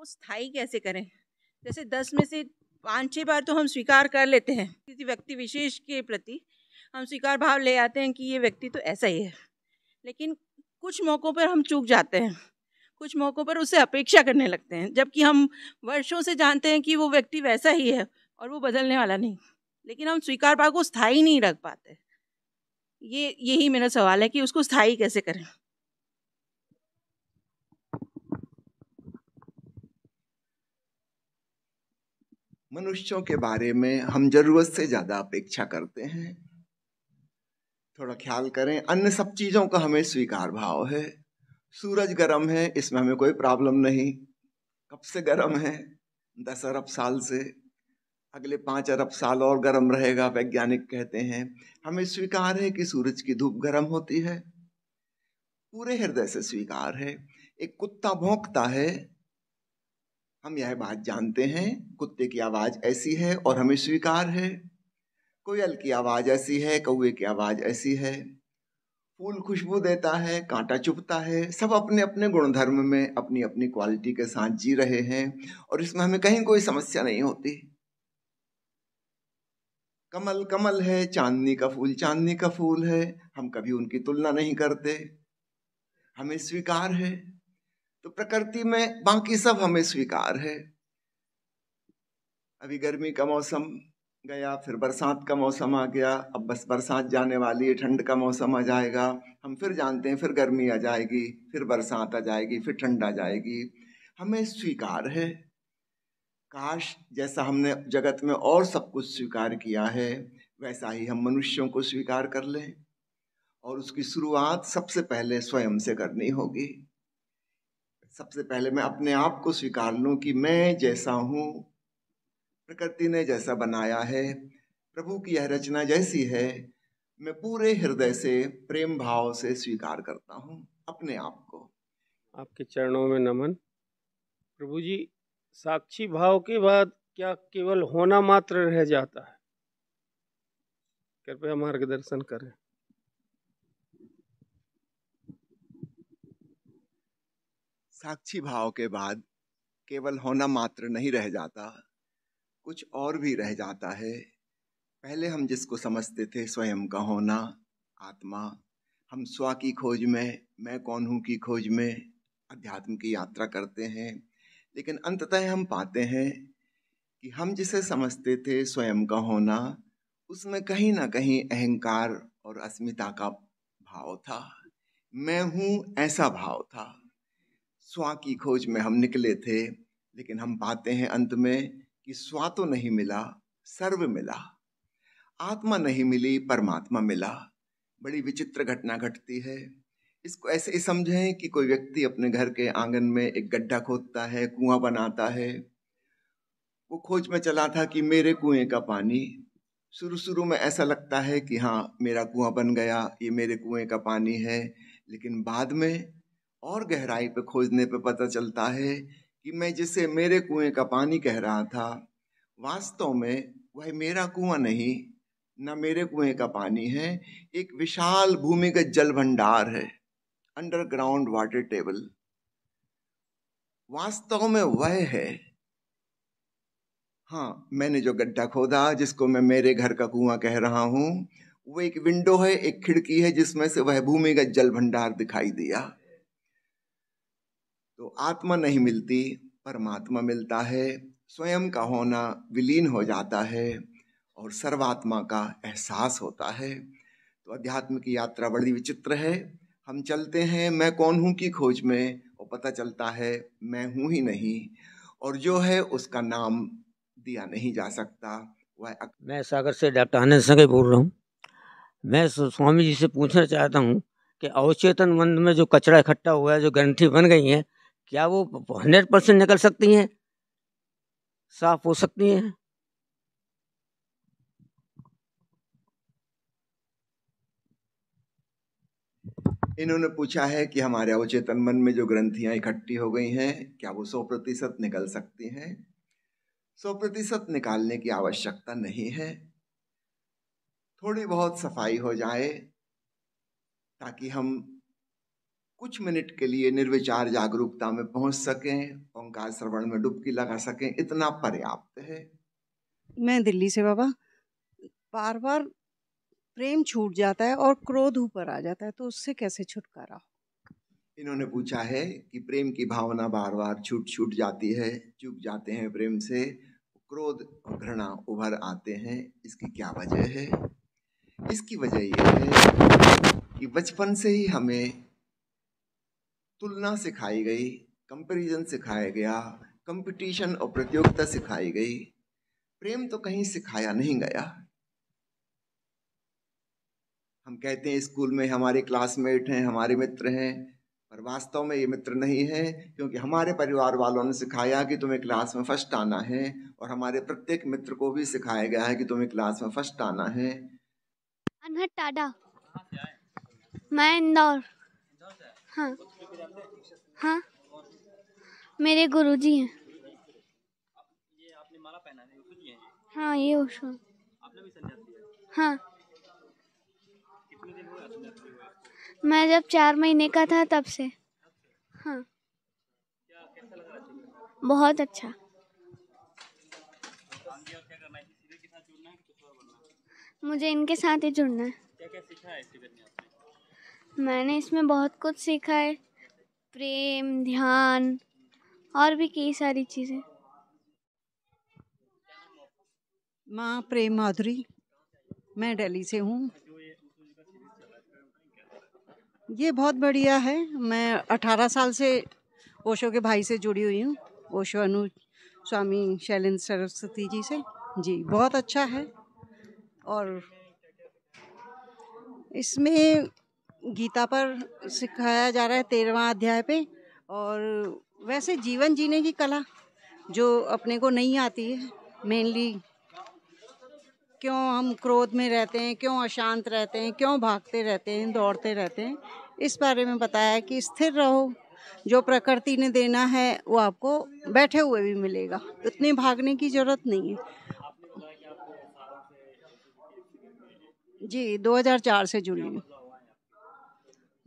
को स्थायी कैसे करें जैसे दस में से पाँच छः बार तो हम स्वीकार कर लेते हैं किसी व्यक्ति विशेष के प्रति हम स्वीकार भाव ले आते हैं कि ये व्यक्ति तो ऐसा ही है लेकिन कुछ मौक़ों पर हम चूक जाते हैं कुछ मौक़ों पर उससे अपेक्षा करने लगते हैं जबकि हम वर्षों से जानते हैं कि वो व्यक्ति वैसा ही है और वो बदलने वाला नहीं लेकिन हम स्वीकार भाव को स्थायी नहीं रख पाते ये यही मेरा सवाल है कि उसको स्थायी कैसे करें मनुष्यों के बारे में हम जरूरत से ज़्यादा अपेक्षा करते हैं थोड़ा ख्याल करें अन्य सब चीज़ों का हमें स्वीकार भाव है सूरज गर्म है इसमें हमें कोई प्रॉब्लम नहीं कब से गर्म है दस अरब साल से अगले पाँच अरब साल और गर्म रहेगा वैज्ञानिक कहते हैं हमें स्वीकार है कि सूरज की धूप गर्म होती है पूरे हृदय से स्वीकार है एक कुत्ता भोंकता है हम यह बात जानते हैं कुत्ते की आवाज़ ऐसी है और हमें स्वीकार है कोयल की आवाज़ ऐसी है कौए की आवाज़ ऐसी है फूल खुशबू देता है कांटा चुभता है सब अपने अपने गुणधर्म में अपनी अपनी क्वालिटी के साथ जी रहे हैं और इसमें हमें कहीं कोई समस्या नहीं होती कमल कमल है चांदनी का फूल चांदनी का फूल है हम कभी उनकी तुलना नहीं करते हमें स्वीकार है तो प्रकृति में बाकी सब हमें स्वीकार है अभी गर्मी का मौसम गया फिर बरसात का मौसम आ गया अब बस बरसात जाने वाली है ठंड का मौसम आ जाएगा हम फिर जानते हैं फिर गर्मी आ जाएगी फिर बरसात आ जाएगी फिर ठंड आ जाएगी हमें स्वीकार है काश जैसा हमने जगत में और सब कुछ स्वीकार किया है वैसा ही हम मनुष्यों को स्वीकार कर लें और उसकी शुरुआत सबसे पहले स्वयं से करनी होगी सबसे पहले मैं अपने आप को स्वीकार लूं कि मैं जैसा हूं प्रकृति ने जैसा बनाया है प्रभु की यह रचना जैसी है मैं पूरे हृदय से प्रेम भाव से स्वीकार करता हूं अपने आप को आपके चरणों में नमन प्रभु जी साक्षी भाव के बाद क्या केवल होना मात्र रह जाता है कृपया मार्गदर्शन करें साक्षी भाव के बाद केवल होना मात्र नहीं रह जाता कुछ और भी रह जाता है पहले हम जिसको समझते थे स्वयं का होना आत्मा हम स्व की खोज में मैं कौन हूँ की खोज में अध्यात्म की यात्रा करते हैं लेकिन अंततः हम पाते हैं कि हम जिसे समझते थे स्वयं का होना उसमें कहीं ना कहीं अहंकार और अस्मिता का भाव था मैं हूँ ऐसा भाव था स्वा की खोज में हम निकले थे लेकिन हम पाते हैं अंत में कि स्वा तो नहीं मिला सर्व मिला आत्मा नहीं मिली परमात्मा मिला बड़ी विचित्र घटना घटती है इसको ऐसे ही समझें कि कोई व्यक्ति अपने घर के आंगन में एक गड्ढा खोदता है कुआं बनाता है वो खोज में चला था कि मेरे कुएं का पानी शुरू शुरू में ऐसा लगता है कि हाँ मेरा कुआं बन गया ये मेरे कुएं का पानी है लेकिन बाद में और गहराई पे खोजने पे पता चलता है कि मैं जिसे मेरे कुएं का पानी कह रहा था वास्तव में वह मेरा कुआं नहीं न मेरे कुएं का पानी है एक विशाल भूमिगत जल भंडार है अंडरग्राउंड वाटर टेबल वास्तव में वह है हाँ मैंने जो गड्ढा खोदा जिसको मैं मेरे घर का कुआं कह रहा हूँ वो एक विंडो है एक खिड़की है जिसमें से वह भूमिगत जल भंडार दिखाई दिया तो आत्मा नहीं मिलती परमात्मा मिलता है स्वयं का होना विलीन हो जाता है और सर्वात्मा का एहसास होता है तो अध्यात्म की यात्रा बड़ी विचित्र है हम चलते हैं मैं कौन हूँ की खोज में और पता चलता है मैं हूँ ही नहीं और जो है उसका नाम दिया नहीं जा सकता वह अक... मैं सागर से डॉक्टर आनंद संगे बोल रहा हूँ मैं स्वामी जी से पूछना चाहता हूँ कि अवचेतन मंद में जो कचरा इकट्ठा हुआ है जो ग्रंथी बन गई है क्या वो हंड्रेड परसेंट निकल सकती हैं साफ हो सकती हैं इन्होंने पूछा है कि हमारे अवचेतन मन में जो ग्रंथियां इकट्ठी हो गई हैं क्या वो सौ प्रतिशत निकल सकती हैं सौ प्रतिशत निकालने की आवश्यकता नहीं है थोड़ी बहुत सफाई हो जाए ताकि हम कुछ मिनट के लिए निर्विचार जागरूकता में पहुंच सकें ओंकार श्रवण में डुबकी लगा सकें इतना पर्याप्त है मैं दिल्ली से बाबा बार बार प्रेम छूट जाता है और क्रोध ऊपर आ जाता है तो उससे कैसे छुटकारा हो इन्होंने पूछा है कि प्रेम की भावना बार बार छूट छूट जाती है चुप जाते हैं प्रेम से क्रोध और घृणा उभर आते हैं इसकी क्या वजह है इसकी वजह यह है कि बचपन से ही हमें तुलना सिखाई गई कंपैरिजन सिखाया गया कंपटीशन और प्रतियोगिता सिखाई गई प्रेम तो कहीं सिखाया नहीं गया हम कहते हैं स्कूल में हमारे क्लासमेट हैं हमारे मित्र हैं पर वास्तव में ये मित्र नहीं है क्योंकि हमारे परिवार वालों ने सिखाया कि तुम्हें क्लास में फर्स्ट आना है और हमारे प्रत्येक मित्र को भी सिखाया गया है कि तुम्हें क्लास में फर्स्ट आना है अनहट टाडा मैं इंदौर हाँ हाँ मेरे गुरु जी हैं हाँ ये ओशो हाँ मैं जब चार महीने का था तब से हाँ बहुत अच्छा मुझे इनके साथ ही जुड़ना है मैंने इसमें बहुत कुछ सीखा है प्रेम ध्यान और भी कई सारी चीज़ें माँ प्रेम माधुरी मैं दिल्ली से हूँ ये बहुत बढ़िया है मैं 18 साल से ओशो के भाई से जुड़ी हुई हूँ ओशो अनु स्वामी शैलेंद्र सरस्वती जी से जी बहुत अच्छा है और इसमें गीता पर सिखाया जा रहा है तेरहवा अध्याय पे और वैसे जीवन जीने की कला जो अपने को नहीं आती है मेनली क्यों हम क्रोध में रहते हैं क्यों अशांत रहते हैं क्यों भागते रहते हैं दौड़ते रहते हैं इस बारे में बताया कि स्थिर रहो जो प्रकृति ने देना है वो आपको बैठे हुए भी मिलेगा इतने भागने की ज़रूरत नहीं है जी 2004 से जुड़ी हूँ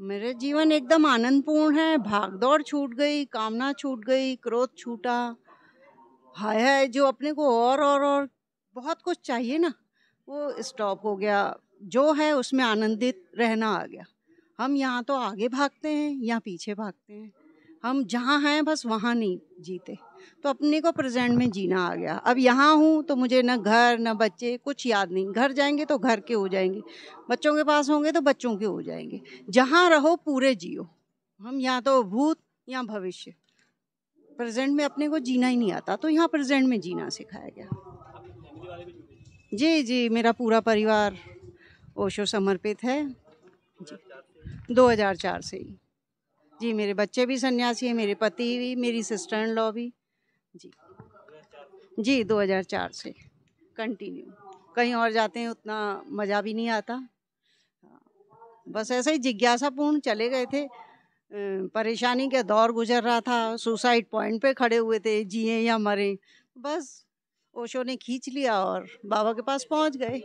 मेरा जीवन एकदम आनंदपूर्ण है भागदौड़ छूट गई कामना छूट गई क्रोध छूटा हाय हाय जो अपने को और और और बहुत कुछ चाहिए ना वो स्टॉप हो गया जो है उसमें आनंदित रहना आ गया हम यहाँ तो आगे भागते हैं यहाँ पीछे भागते हैं हम जहाँ हैं बस वहाँ नहीं जीते तो अपने को प्रेजेंट में जीना आ गया अब यहाँ हूँ तो मुझे न घर न बच्चे कुछ याद नहीं घर जाएंगे तो घर के हो जाएंगे बच्चों के पास होंगे तो बच्चों के हो जाएंगे जहाँ रहो पूरे जियो हम यहाँ तो भूत या भविष्य प्रेजेंट में अपने को जीना ही नहीं आता तो यहाँ प्रेजेंट में जीना सिखाया गया जी जी मेरा पूरा परिवार ओशो समर्पित है जी दो से ही जी मेरे बच्चे भी सन्यासी हैं मेरे पति भी मेरी सिस्टर इन लॉ भी जी जी 2004 से कंटिन्यू कहीं और जाते हैं उतना मज़ा भी नहीं आता बस ऐसे ही जिज्ञासापूर्ण चले गए थे परेशानी का दौर गुजर रहा था सुसाइड पॉइंट पे खड़े हुए थे जिए या मरे बस ओशो ने खींच लिया और बाबा के पास पहुंच गए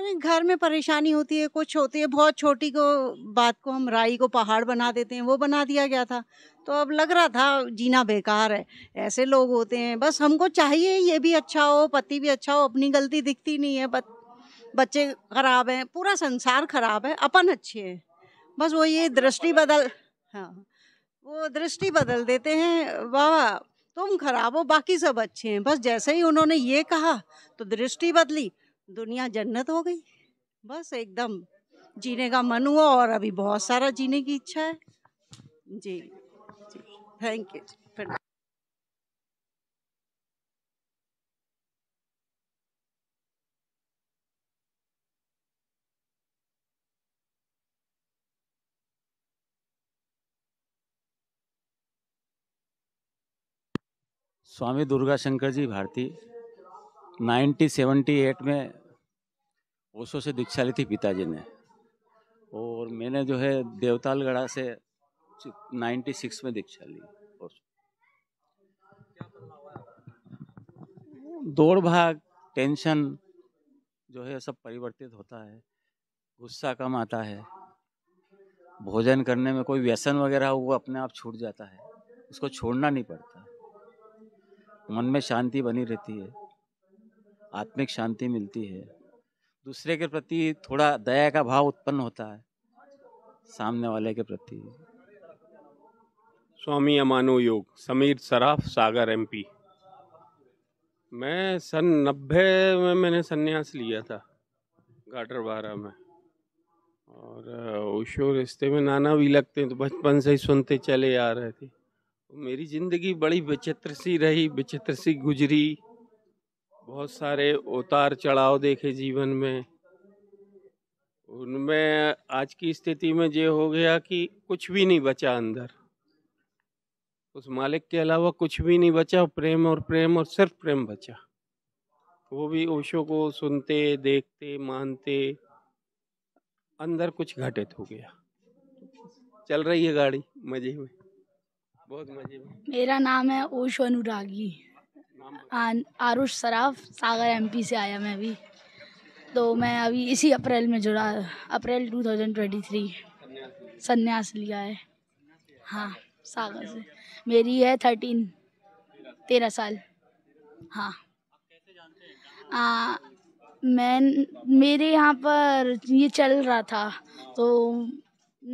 अरे घर में परेशानी होती है कुछ होती है बहुत छोटी को बात को हम राई को पहाड़ बना देते हैं वो बना दिया गया था तो अब लग रहा था जीना बेकार है ऐसे लोग होते हैं बस हमको चाहिए ये भी अच्छा हो पति भी अच्छा हो अपनी गलती दिखती नहीं है बट बच्चे खराब हैं पूरा संसार खराब है अपन अच्छे हैं बस वो ये दृष्टि बदल हाँ वो दृष्टि बदल देते हैं बाबा तुम खराब हो बाकी सब अच्छे हैं बस जैसे ही उन्होंने ये कहा तो दृष्टि बदली दुनिया जन्नत हो गई बस एकदम जीने का मन हुआ और अभी बहुत सारा जीने की इच्छा है जी जी थैंक यू स्वामी दुर्गा शंकर जी भारती 1978 में ओशो से दीक्षा ली थी पिताजी ने और मैंने जो है देवतालगढ़ा से 96 में दीक्षा ली दौड़ भाग टेंशन जो है सब परिवर्तित होता है गुस्सा कम आता है भोजन करने में कोई व्यसन वगैरह वो अपने आप छूट जाता है उसको छोड़ना नहीं पड़ता मन में शांति बनी रहती है आत्मिक शांति मिलती है दूसरे के प्रति थोड़ा दया का भाव उत्पन्न होता है सामने वाले के प्रति स्वामी अमानो योग समीर सराफ सागर एमपी मैं सन नब्बे में मैंने सन्यास लिया था गाटर बारह में और ओशो रिश्ते में नाना भी लगते हैं तो बचपन से ही सुनते चले आ रहे थे मेरी ज़िंदगी बड़ी विचित्र सी रही विचित्र सी गुजरी बहुत सारे उतार चढ़ाव देखे जीवन में उनमें आज की स्थिति में ये हो गया कि कुछ भी नहीं बचा अंदर उस मालिक के अलावा कुछ भी नहीं बचा प्रेम और प्रेम और सिर्फ प्रेम बचा वो भी ओशो को सुनते देखते मानते अंदर कुछ घटित हो गया चल रही है गाड़ी मजे में बहुत मजे में मेरा नाम है ओशो अनुरागी आरुष सराफ सागर एमपी से आया मैं अभी तो मैं अभी इसी अप्रैल में जुड़ा अप्रैल 2023 संन्यास लिया है हाँ सागर से मेरी है थर्टीन तेरह साल हाँ आ, मैं मेरे यहाँ पर ये चल रहा था तो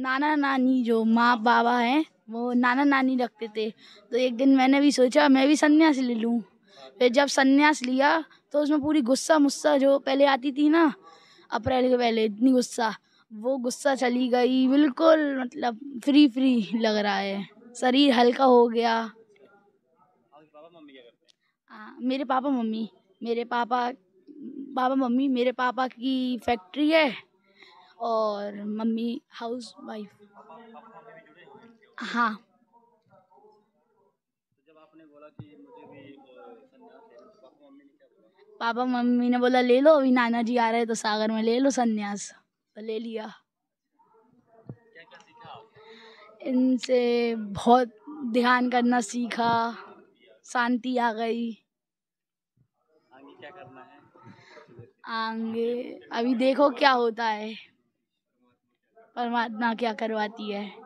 नाना नानी जो माँ बाबा हैं वो नाना नानी रखते थे तो एक दिन मैंने भी सोचा मैं भी संन्यास ले लूँ फिर जब संन्यास लिया तो उसमें पूरी गुस्सा मुस्सा जो पहले आती थी ना अप्रैल के पहले इतनी गुस्सा वो गुस्सा चली गई बिल्कुल मतलब फ्री फ्री लग रहा है शरीर हल्का हो गया आ, मेरे पापा मम्मी मेरे पापा पापा मम्मी मेरे पापा की फैक्ट्री है और मम्मी हाउस वाइफ हाँ पापा मम्मी ने बोला ले लो अभी नाना जी आ रहे हैं तो सागर में ले लो संन्यास तो ले लिया इनसे बहुत ध्यान करना सीखा शांति आ गई आगे क्या करना है आगे अभी देखो क्या होता है परमात्मा क्या करवाती है